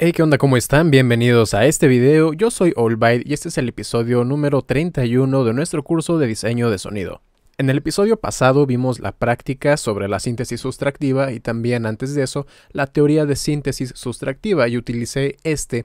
Hey, ¿qué onda? ¿Cómo están? Bienvenidos a este video. Yo soy Allbyte y este es el episodio número 31 de nuestro curso de diseño de sonido. En el episodio pasado vimos la práctica sobre la síntesis sustractiva y también antes de eso la teoría de síntesis sustractiva y utilicé este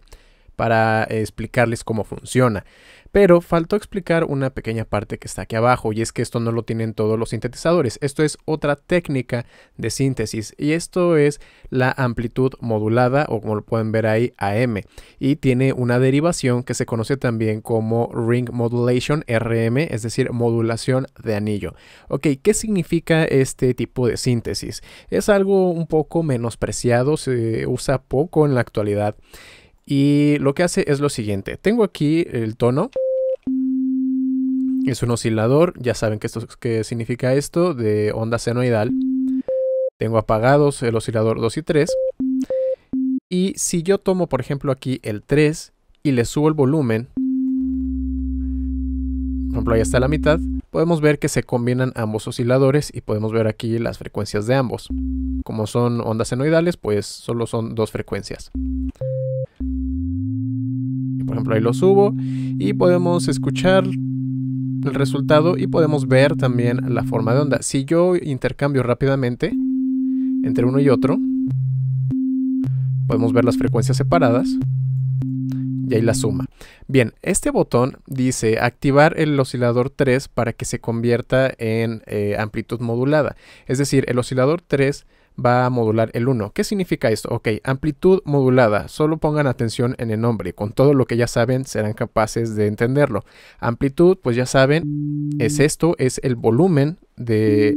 para eh, explicarles cómo funciona. Pero faltó explicar una pequeña parte que está aquí abajo y es que esto no lo tienen todos los sintetizadores. Esto es otra técnica de síntesis y esto es la amplitud modulada o como lo pueden ver ahí AM y tiene una derivación que se conoce también como ring modulation RM, es decir, modulación de anillo. Ok, ¿qué significa este tipo de síntesis? Es algo un poco menospreciado, se usa poco en la actualidad. Y lo que hace es lo siguiente. Tengo aquí el tono. Es un oscilador. Ya saben que qué significa esto de onda senoidal. Tengo apagados el oscilador 2 y 3. Y si yo tomo, por ejemplo, aquí el 3 y le subo el volumen, por ejemplo, ahí está la mitad, podemos ver que se combinan ambos osciladores y podemos ver aquí las frecuencias de ambos. Como son ondas senoidales, pues solo son dos frecuencias. Por ejemplo, ahí lo subo y podemos escuchar el resultado y podemos ver también la forma de onda. Si yo intercambio rápidamente entre uno y otro, podemos ver las frecuencias separadas y ahí la suma. Bien, este botón dice activar el oscilador 3 para que se convierta en eh, amplitud modulada. Es decir, el oscilador 3 va a modular el 1. ¿Qué significa esto? Ok, amplitud modulada. Solo pongan atención en el nombre. Con todo lo que ya saben, serán capaces de entenderlo. Amplitud, pues ya saben, es esto, es el volumen de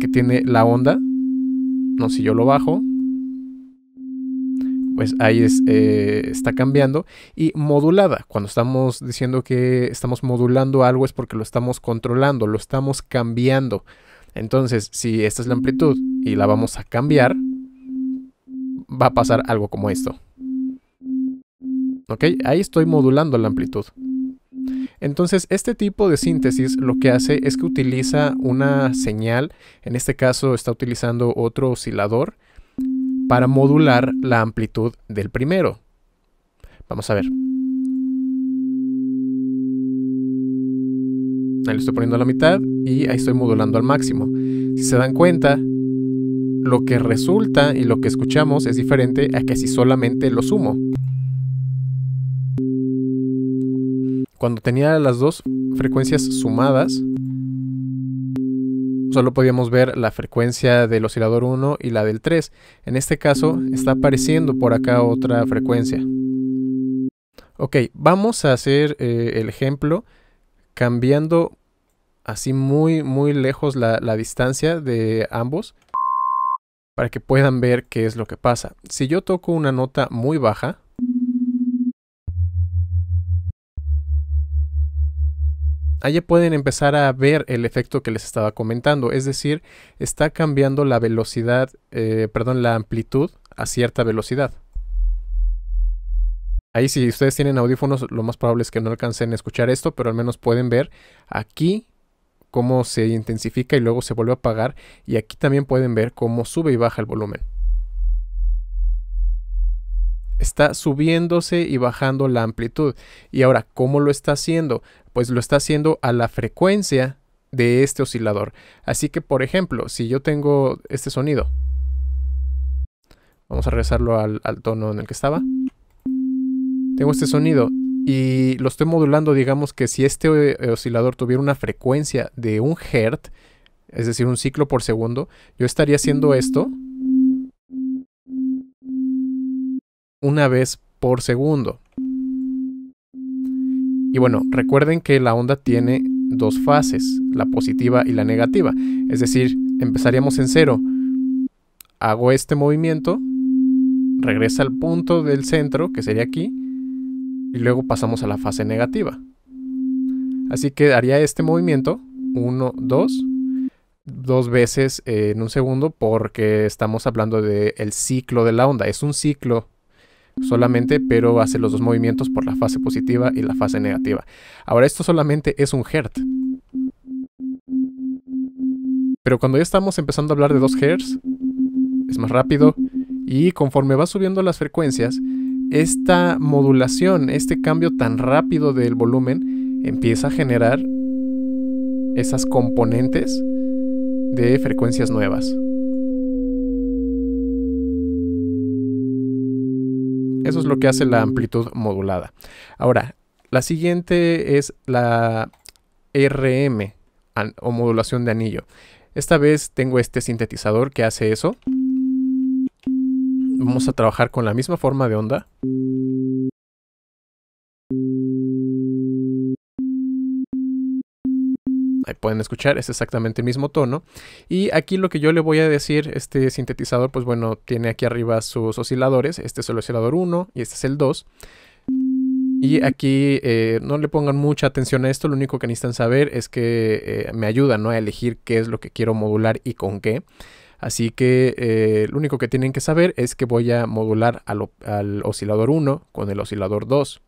que tiene la onda. No, si yo lo bajo, pues ahí es, eh, está cambiando. Y modulada, cuando estamos diciendo que estamos modulando algo es porque lo estamos controlando, lo estamos cambiando. Entonces, si esta es la amplitud y la vamos a cambiar, va a pasar algo como esto. ¿Ok? Ahí estoy modulando la amplitud. Entonces, este tipo de síntesis lo que hace es que utiliza una señal, en este caso está utilizando otro oscilador, para modular la amplitud del primero. Vamos a ver. Ahí lo estoy poniendo la mitad y ahí estoy modulando al máximo. Si se dan cuenta, lo que resulta y lo que escuchamos es diferente a que si solamente lo sumo. Cuando tenía las dos frecuencias sumadas, solo podíamos ver la frecuencia del oscilador 1 y la del 3. En este caso está apareciendo por acá otra frecuencia. Ok, vamos a hacer eh, el ejemplo cambiando así muy, muy lejos la, distancia de ambos para que puedan ver qué es lo que pasa. Si yo toco una nota muy baja, allí pueden empezar a ver el efecto que les estaba comentando, es decir, está cambiando la velocidad, eh, perdón, la amplitud a cierta velocidad. Ahí si ustedes tienen audífonos, lo más probable es que no alcancen a escuchar esto, pero al menos pueden ver aquí cómo se intensifica y luego se vuelve a apagar y aquí también pueden ver cómo sube y baja el volumen. Está subiéndose y bajando la amplitud. Y ahora, ¿cómo lo está haciendo? Pues lo está haciendo a la frecuencia de este oscilador. Así que, por ejemplo, si yo tengo este sonido, vamos a regresarlo al, al tono en el que estaba. Tengo este sonido y lo estoy modulando, digamos que si este eh, oscilador tuviera una frecuencia de un hertz, es decir, un ciclo por segundo, yo estaría haciendo esto una vez por segundo. Y bueno, recuerden que la onda tiene dos fases, la positiva y la negativa. Es decir, empezaríamos en cero. Hago este movimiento, regresa al punto del centro, que sería aquí, y luego pasamos a la fase negativa. Así que haría este movimiento, 1, 2, dos veces eh, en un segundo porque estamos hablando del el ciclo de la onda. Es un ciclo solamente, pero hace los dos movimientos por la fase positiva y la fase negativa. Ahora esto solamente es un hertz. Pero cuando ya estamos empezando a hablar de 2 hertz, es más rápido y conforme va subiendo las frecuencias, esta modulación, este cambio tan rápido del volumen, empieza a generar esas componentes de frecuencias nuevas. Eso es lo que hace la amplitud modulada. Ahora, la siguiente es la RM o modulación de anillo. Esta vez tengo este sintetizador que hace eso. Vamos a trabajar con la misma forma de onda. Ahí pueden escuchar, es exactamente el mismo tono. Y aquí lo que yo le voy a decir, este sintetizador, pues bueno, tiene aquí arriba sus osciladores. Este es el oscilador 1 y este es el 2. Y aquí eh, no le pongan mucha atención a esto, lo único que necesitan saber es que eh, me ayuda a elegir qué es lo que quiero modular y con qué. Así que eh, lo único que tienen que saber es que voy a modular al, oscilador 1 con el oscilador 2.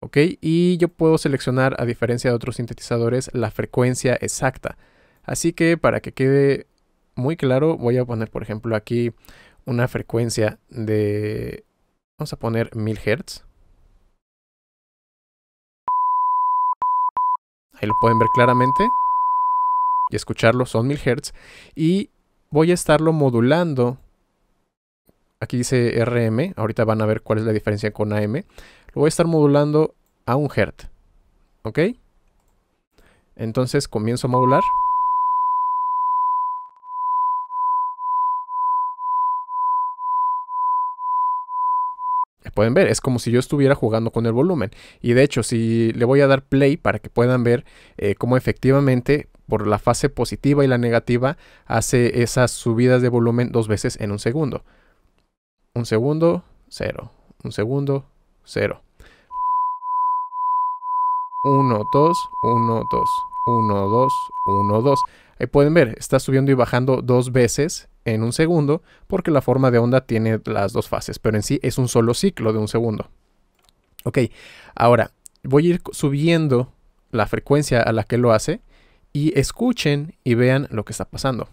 ¿Ok? Y yo puedo seleccionar, a diferencia de otros sintetizadores, la frecuencia exacta. Así que para que quede muy claro, voy a poner, por ejemplo, aquí una frecuencia de... Vamos a poner 1000 Hz. Ahí lo pueden ver claramente y escucharlo, son 1000 Hz. Y voy a estarlo modulando. Aquí dice RM, ahorita van a ver cuál es la diferencia con AM. Lo voy a estar modulando a un hertz, ¿Ok? Entonces comienzo a modular. pueden ver, es como si yo estuviera jugando con el volumen. Y de hecho, si le voy a dar play para que puedan ver eh, cómo efectivamente por la fase positiva y la negativa, hace esas subidas de volumen dos veces en un segundo. Un segundo, cero. Un segundo, cero. uno, dos uno, dos uno, dos uno, dos Ahí pueden ver, está subiendo y bajando dos veces en un segundo porque la forma de onda tiene las dos fases, pero en sí es un solo ciclo de un segundo. Ok, ahora voy a ir subiendo la frecuencia a la que lo hace y escuchen y vean lo que está pasando.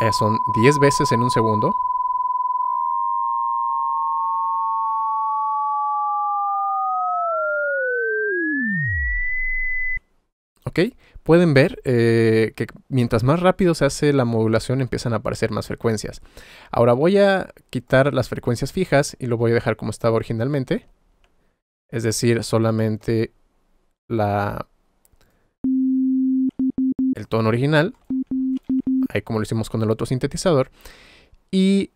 Eh, son 10 veces en un segundo. ¿Ok? Pueden ver eh, que mientras más rápido se hace la modulación empiezan a aparecer más frecuencias. Ahora voy a quitar las frecuencias fijas y lo voy a dejar como estaba originalmente. Es decir, solamente la el tono original, ahí como lo hicimos con el otro sintetizador, y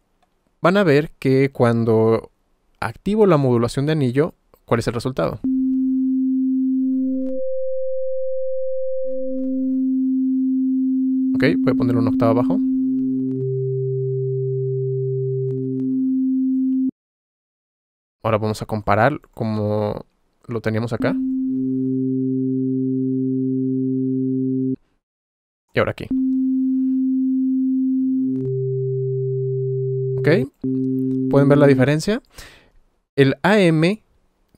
van a ver que cuando activo la modulación de anillo, ¿cuál es el resultado? Ok, voy a poner un octavo abajo. Ahora vamos a comparar como lo teníamos acá. Y ahora aquí. ¿Ok? ¿Pueden ver la diferencia? El AM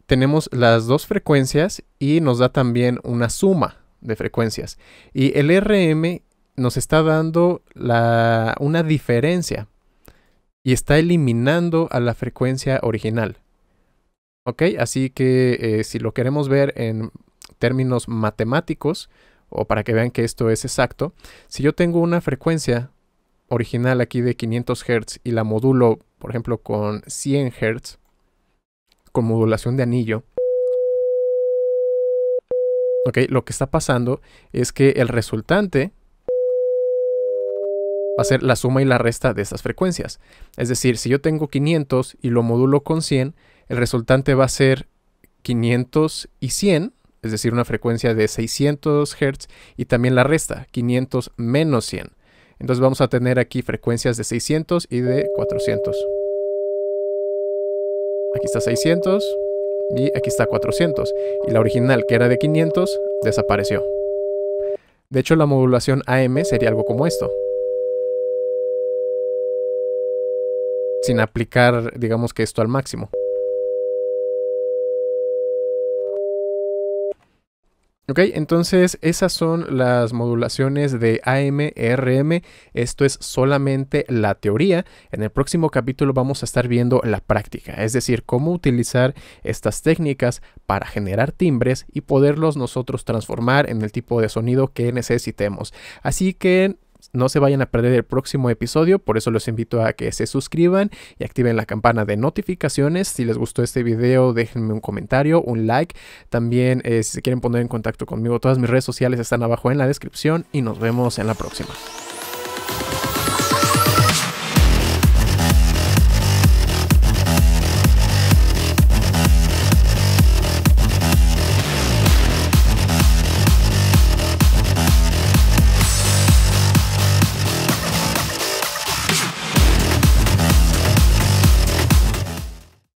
tenemos las dos frecuencias y nos da también una suma de frecuencias. Y el RM nos está dando una diferencia y está eliminando a la frecuencia original. ¿Ok? Así que eh, si lo queremos ver en términos matemáticos, o para que vean que esto es exacto, si yo tengo una frecuencia original aquí de 500 Hz y la modulo, por ejemplo, con 100 Hz, con modulación de anillo, ok, lo que está pasando es que el resultante va a ser la suma y la resta de estas frecuencias. Es decir, si yo tengo 500 y lo modulo con 100, el resultante va a ser 500 y 100, es decir, una frecuencia de 600 Hz y también la resta, 500 menos 100. Entonces vamos a tener aquí frecuencias de 600 y de 400. Aquí está 600 y aquí está 400. Y la original, que era de 500, desapareció. De hecho, la modulación AM sería algo como esto. sin aplicar, digamos que esto al máximo. Ok, entonces esas son las modulaciones de AM, RM. Esto es solamente la teoría. En el próximo capítulo vamos a estar viendo la práctica, es decir, cómo utilizar estas técnicas para generar timbres y poderlos nosotros transformar en el tipo de sonido que necesitemos. Así que no se vayan a perder el próximo episodio, por eso los invito a que se suscriban y activen la campana de notificaciones. Si les gustó este video, déjenme un comentario, un like. También eh, si se quieren poner en contacto conmigo, todas mis redes sociales están abajo en la descripción y nos vemos en la próxima.